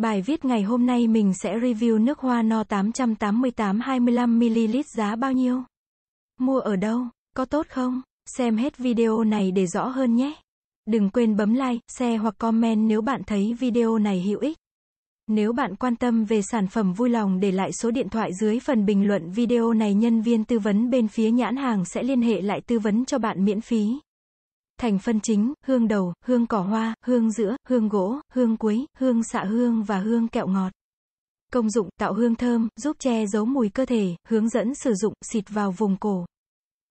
Bài viết ngày hôm nay mình sẽ review nước hoa no 888 25ml giá bao nhiêu? Mua ở đâu? Có tốt không? Xem hết video này để rõ hơn nhé. Đừng quên bấm like, share hoặc comment nếu bạn thấy video này hữu ích. Nếu bạn quan tâm về sản phẩm vui lòng để lại số điện thoại dưới phần bình luận video này nhân viên tư vấn bên phía nhãn hàng sẽ liên hệ lại tư vấn cho bạn miễn phí. Thành phân chính, hương đầu, hương cỏ hoa, hương giữa, hương gỗ, hương quấy, hương xạ hương và hương kẹo ngọt. Công dụng, tạo hương thơm, giúp che giấu mùi cơ thể, hướng dẫn sử dụng, xịt vào vùng cổ,